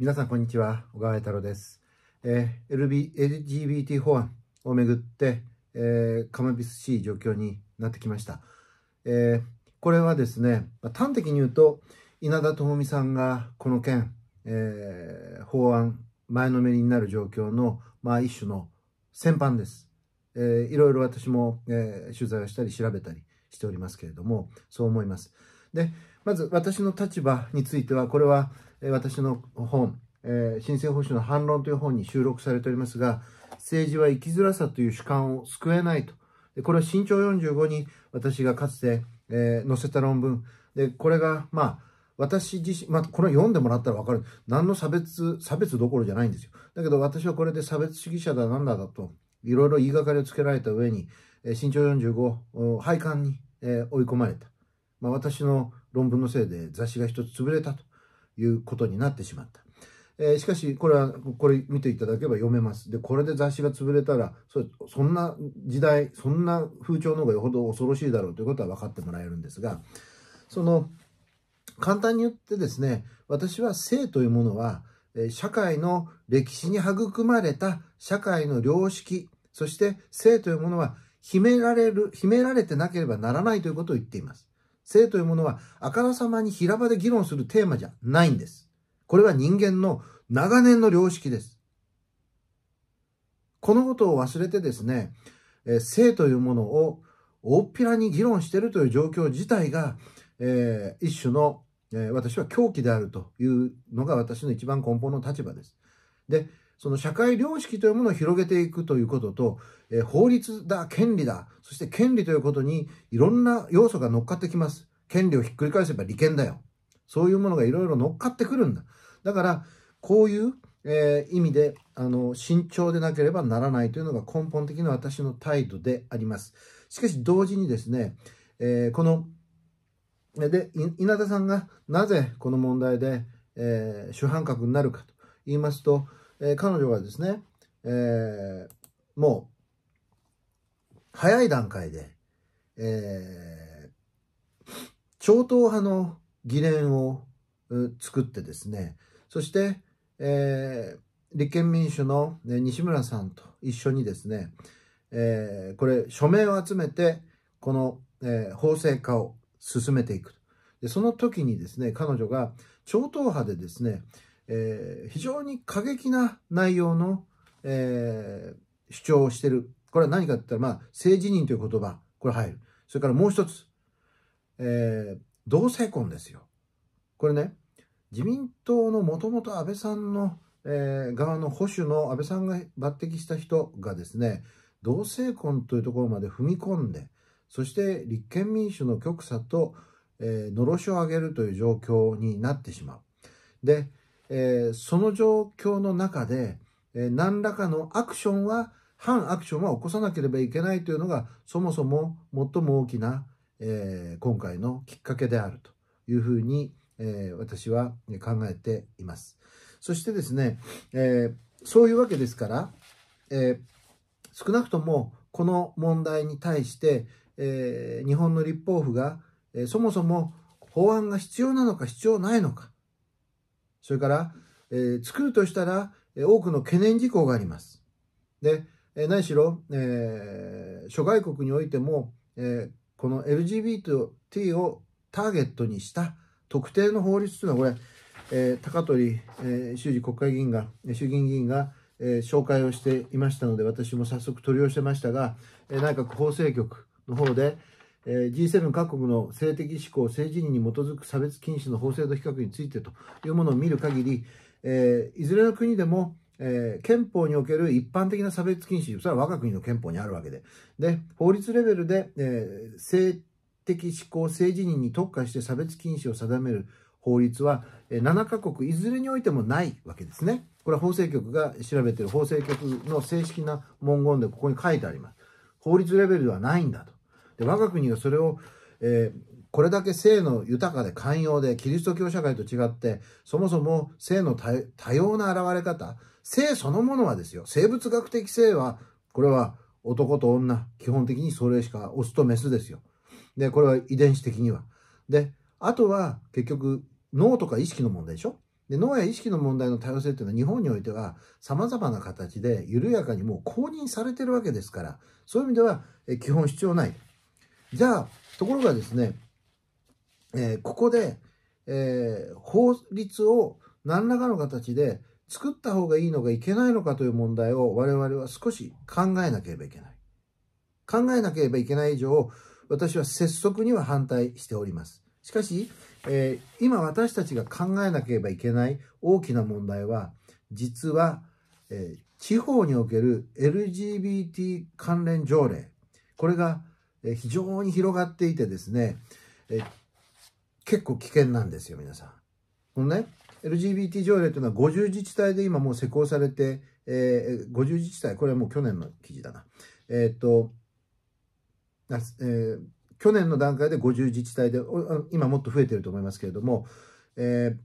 皆さん、こんにちは。小川栄太郎です。えー、LB、LGBT 法案をめぐって、えー、かまびすしい状況になってきました。えー、これはですね、まあ、端的に言うと、稲田朋美さんがこの件、えー、法案、前のめりになる状況の、まあ、一種の先般です。えー、いろいろ私も、えー、取材をしたり調べたりしておりますけれども、そう思います。で、まず私の立場については、これは私の本、えー、新生保守の反論という本に収録されておりますが、政治は生きづらさという主観を救えないと。でこれは新潮45に私がかつて、えー、載せた論文。で、これが、まあ、私自身、まあ、これ読んでもらったらわかる。何の差別、差別どころじゃないんですよ。だけど私はこれで差別主義者だなんだだと、いろいろ言いがかりをつけられた上に、え長新潮45、廃刊に、え追い込まれた。まあ、私の論文のせいで雑誌が一つ潰れたということになってしまった。えー、しかし、これは、これ見ていただけば読めます。で、これで雑誌が潰れたら、そそんな時代、そんな風潮の方がよほど恐ろしいだろうということは分かってもらえるんですが、その、簡単に言ってですね、私は性というものは、社会の歴史に育まれた社会の良識、そして性というものは秘められる、秘められてなければならないということを言っています。性というものは、あからさまに平場で議論するテーマじゃないんです。これは人間の長年の良識です。このことを忘れてですね、え性というものを大っぴらに議論しているという状況自体が、えー、一種の、えー、私は狂気であるというのが私の一番根本の立場です。で、その社会良識というものを広げていくということと、え法律だ、権利だ、そして権利ということにいろんな要素が乗っかってきます。権利をひっくり返せば利権だよ。そういうものがいろいろ乗っかってくるんだ。だから、こういう、えー、意味で、あの、慎重でなければならないというのが根本的な私の態度であります。しかし同時にですね、えー、この、で、稲田さんがなぜこの問題で、えー、主犯格になるかと言いますと、えー、彼女はですね、えー、もう、早い段階で、えー、超党派の議連を作ってですね、そして、えー、立憲民主の、ね、西村さんと一緒にですね、えー、これ、署名を集めて、この、えー、法制化を進めていくで。その時にですね、彼女が超党派でですね、えー、非常に過激な内容の、えー、主張をしている。これは何かって言ったら、まあ、性自認という言葉、これ入る。それからもう一つ、えー、同性婚ですよ。これね、自民党のもともと安倍さんの、えー、側の保守の安倍さんが抜擢した人がですね、同性婚というところまで踏み込んで、そして立憲民主の極左と、えー、のろしを上げるという状況になってしまう。で、えー、その状況の中で、えー、何らかのアクションは、反アクションは起こさなければいけないというのが、そもそも最も大きな、えー、今回のきっかけであるというふうに、えー、私は考えています。そしてですね、えー、そういうわけですから、えー、少なくともこの問題に対して、えー、日本の立法府が、えー、そもそも法案が必要なのか必要ないのか、それから、えー、作るとしたら、多くの懸念事項があります。で、えー、何しろ、えー、諸外国においても、えー、この LGBT をターゲットにした特定の法律というのは、これ、えー、高取、えー、修二国会議員が、衆議院議員が、えー、紹介をしていましたので、私も早速取り寄せましたが、えー、内閣法制局の方で、えー、G7 各国の性的指向、性自認に基づく差別禁止の法制度比較についてというものを見る限り、えー、いずれの国でも、えー、憲法における一般的な差別禁止、それは我が国の憲法にあるわけで、で、法律レベルで、えー、性的指向、性自認に特化して差別禁止を定める法律は、えー、7カ国いずれにおいてもないわけですね。これは法制局が調べている法制局の正式な文言でここに書いてあります。法律レベルではないんだと。で我が国はそれを、えー、これだけ性の豊かで寛容でキリスト教社会と違ってそもそも性の多様な現れ方性そのものはですよ生物学的性はこれは男と女基本的にそれしかオスとメスですよでこれは遺伝子的にはであとは結局脳とか意識の問題でしょで脳や意識の問題の多様性というのは日本においては様々な形で緩やかにもう公認されてるわけですからそういう意味では基本必要ないじゃあ、ところがですね、えー、ここで、えー、法律を何らかの形で作った方がいいのかいけないのかという問題を我々は少し考えなければいけない。考えなければいけない以上、私は拙速には反対しております。しかし、えー、今私たちが考えなければいけない大きな問題は、実は、えー、地方における LGBT 関連条例、これがえ非常に広がっていてですね、え結構危険なんですよ、皆さん。このね、LGBT 条例というのは50自治体で今もう施行されて、えー、50自治体、これはもう去年の記事だな。えー、っと、えー、去年の段階で50自治体で、今もっと増えてると思いますけれども、えー、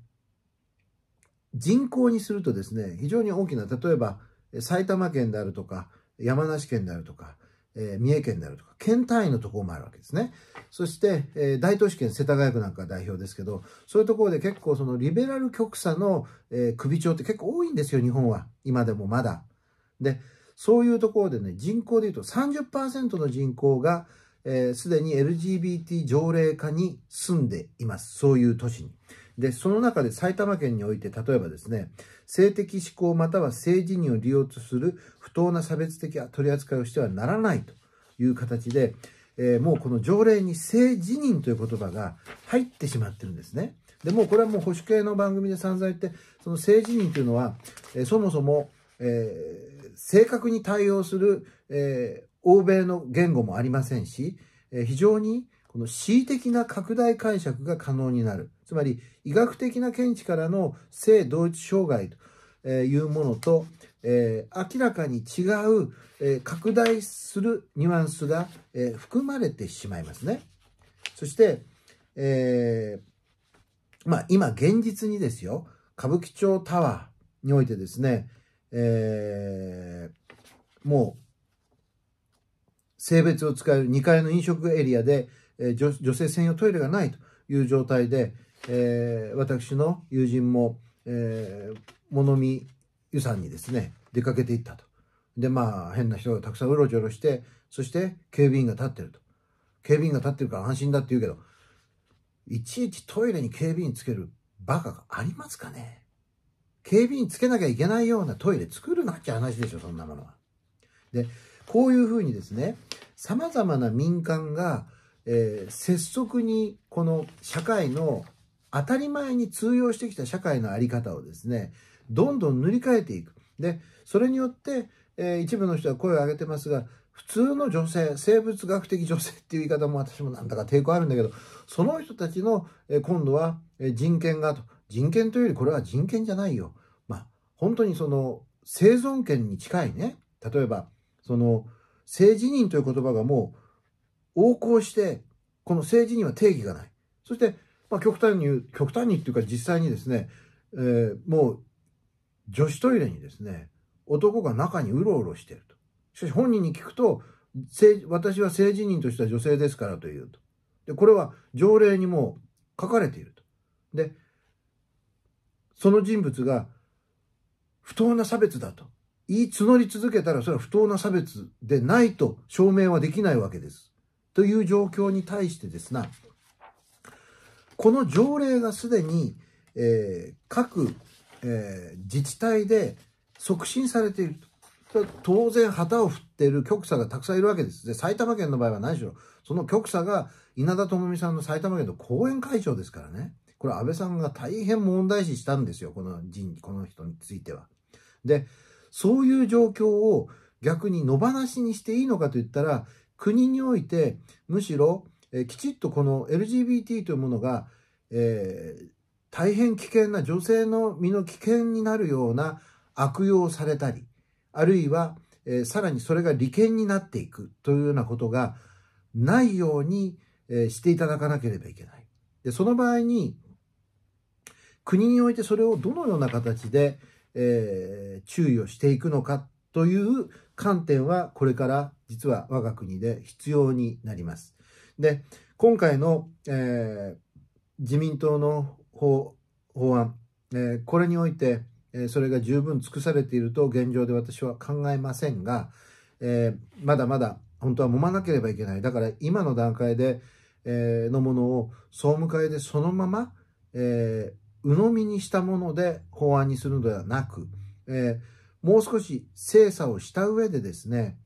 人口にするとですね、非常に大きな、例えば埼玉県であるとか、山梨県であるとか、えー、三重県であるとか、県単位のところもあるわけですね。そして、えー、大都市圏、世田谷区なんか代表ですけど、そういうところで結構そのリベラル局左の、えー、首長って結構多いんですよ、日本は。今でもまだ。で、そういうところでね、人口でいうと30%の人口が、えー、で、に LGBT 条例化に住んでいます。そういう都市に。で、その中で埼玉県において、例えばですね、性的指向または性自認を利用とする不当な差別的取り扱いをしてはならないという形で、えー、もうこの条例に性自認という言葉が入ってしまってるんですね。でもうこれはもう保守系の番組で散々言って、その性自認というのは、えー、そもそも、えー、正確に対応する、え欧米の言語もありませんし、え非常にこの恣意的な拡大解釈が可能になる。つまり医学的な見地からの性同一障害というものと、えー、明らかに違う、えー、拡大するニュアンスが、えー、含まれてしまいますね。そして、えまあ、今現実にですよ歌舞伎町タワーにおいてですね、えもう性別を使う2階の飲食エリアで、え女性専用トイレがないという状態で、えー、私の友人も、えー、物見遊山にですね、出かけていったと。で、まあ、変な人がたくさんうろちょろして、そして警備員が立ってると。警備員が立ってるから安心だって言うけど、いちいちトイレに警備員つけるバカがありますかね警備員つけなきゃいけないようなトイレ作るなって話でしょ、そんなものは。で、こういうふうにですね、さまざまな民間が、えー、拙速にこの社会の当たり前に通用してきた社会の在り方をですねどんどん塗り替えていくでそれによって、えー、一部の人は声を上げてますが普通の女性生物学的女性っていう言い方も私もなんだか抵抗あるんだけどその人たちの、えー、今度は人権がと人権というよりこれは人権じゃないよまあ本当にその生存権に近いね例えばその性自認という言葉がもう横行してこの性自認は定義がないそしてまあ、極端に言う、極端にっていうか実際にですね、えー、もう女子トイレにですね、男が中にうろうろしてると。しかし本人に聞くと、私は性自認としては女性ですからというと。で、これは条例にも書かれていると。で、その人物が不当な差別だと言い募り続けたらそれは不当な差別でないと証明はできないわけです。という状況に対してですな、ね、この条例がすでに、えー、各、えー、自治体で促進されていると。当然旗を振っている局者がたくさんいるわけです。で、埼玉県の場合は何しろ、その局者が稲田朋美さんの埼玉県の後援会長ですからね。これ安倍さんが大変問題視したんですよ。この人、この人については。で、そういう状況を逆に野放しにしていいのかと言ったら、国においてむしろえきちっとこの LGBT というものが、えー、大変危険な女性の身の危険になるような悪用されたりあるいは、えー、さらにそれが利権になっていくというようなことがないように、えー、していただかなければいけないでその場合に国においてそれをどのような形で、えー、注意をしていくのかという観点はこれから実は我が国で必要になります。で、今回の、えー、自民党の法案、えー、これにおいて、えそれが十分尽くされていると現状で私は考えませんが、えー、まだまだ本当は揉まなければいけない。だから今の段階で、えー、のものを総務会でそのまま、えー、鵜呑みにしたもので法案にするのではなく、えもう少し精査をした上でですね、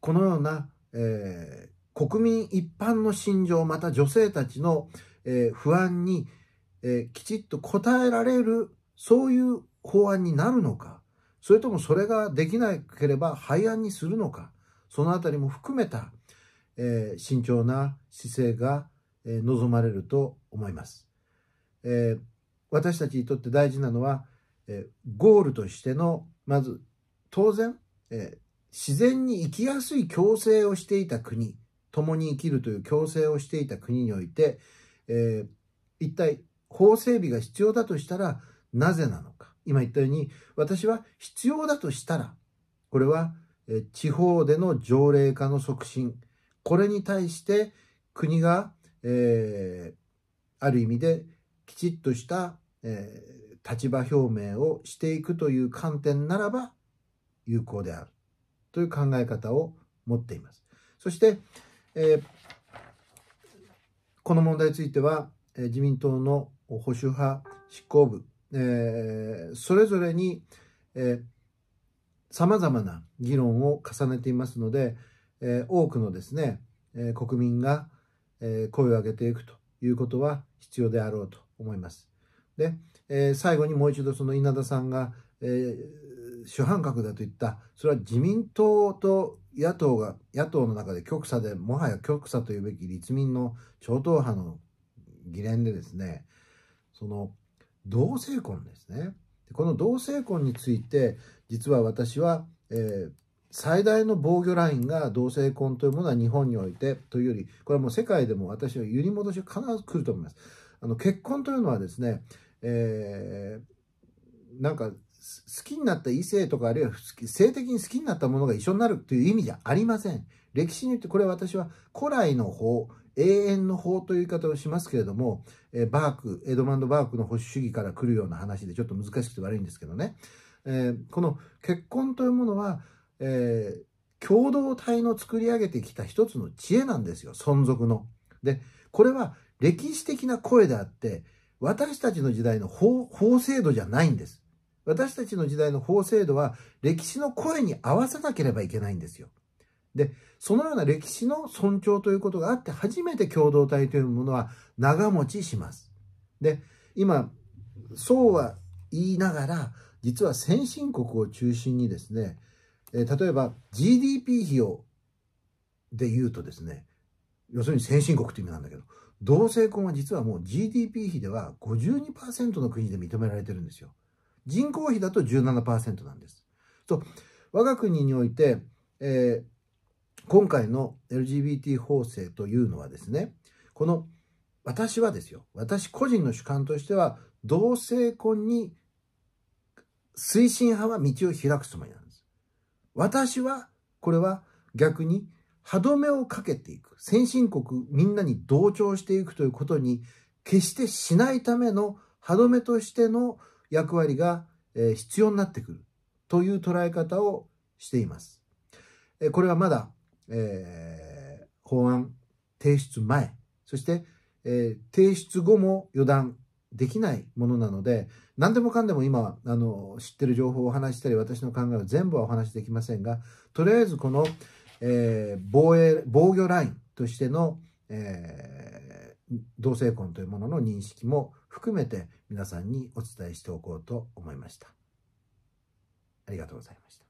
このような、え国民一般の心情、また女性たちの、え不安に、えきちっと応えられる、そういう法案になるのか、それともそれができなければ廃案にするのか、そのあたりも含めた、え慎重な姿勢が、え望まれると思います。え私たちにとって大事なのは、えゴールとしての、まず、当然、え自然に生きやすい共生をしていた国、共に生きるという共生をしていた国において、えー、一体法整備が必要だとしたらなぜなのか。今言ったように、私は必要だとしたら、これは、え地方での条例化の促進、これに対して国が、えー、ある意味できちっとした、えー、立場表明をしていくという観点ならば有効であるという考え方を持っています。そして、えー、この問題については、え自民党の保守派執行部、えー、それぞれに、えま様々な議論を重ねていますので、え多くのですね、え国民が、え声を上げていくということは必要であろうと思います。で、え最後にもう一度その稲田さんが、えー主犯格だと言った、それは自民党と野党が、野党の中で極左で、もはや極左というべき立民の超党派の議連でですね、その同性婚ですね。この同性婚について、実は私は、えー、最大の防御ラインが同性婚というものは日本においてというより、これはもう世界でも私は揺り戻しが必ず来ると思います。あの結婚というのはですね、えー、なんか好きになった異性とかあるいは性的に好きになったものが一緒になるという意味じゃありません。歴史によってこれ私は古来の法、永遠の法という言い方をしますけれども、えバーク、エドマンド・バークの保守主義から来るような話でちょっと難しくて悪いんですけどね。えー、この結婚というものは、えー、共同体の作り上げてきた一つの知恵なんですよ、存続の。で、これは歴史的な声であって、私たちの時代の法制度じゃないんです。私たちの時代の法制度は歴史の声に合わせなければいけないんですよ。で、そのような歴史の尊重ということがあって初めて共同体というものは長持ちします。で、今、そうは言いながら、実は先進国を中心にですね、え例えば GDP 比をで言うとですね、要するに先進国という意味なんだけど、同性婚は実はもう GDP 比では52%の国で認められてるんですよ。人口比だと17%なんです。と我が国において、えー、今回の LGBT 法制というのはですねこの私はですよ私個人の主観としては同性婚に推進派は道を開くつもりなんです。私はこれは逆に歯止めをかけていく先進国みんなに同調していくということに決してしないための歯止めとしての役割が必要になってくるという捉え方をしています。これはまだ、えー、法案提出前、そして、えー、提出後も予断できないものなので、何でもかんでも今、あの、知ってる情報をお話したり、私の考えは全部はお話しできませんが、とりあえずこの、えー、防衛、防御ラインとしての、え同性婚というものの認識も含めて皆さんにお伝えしておこうと思いました。ありがとうございました。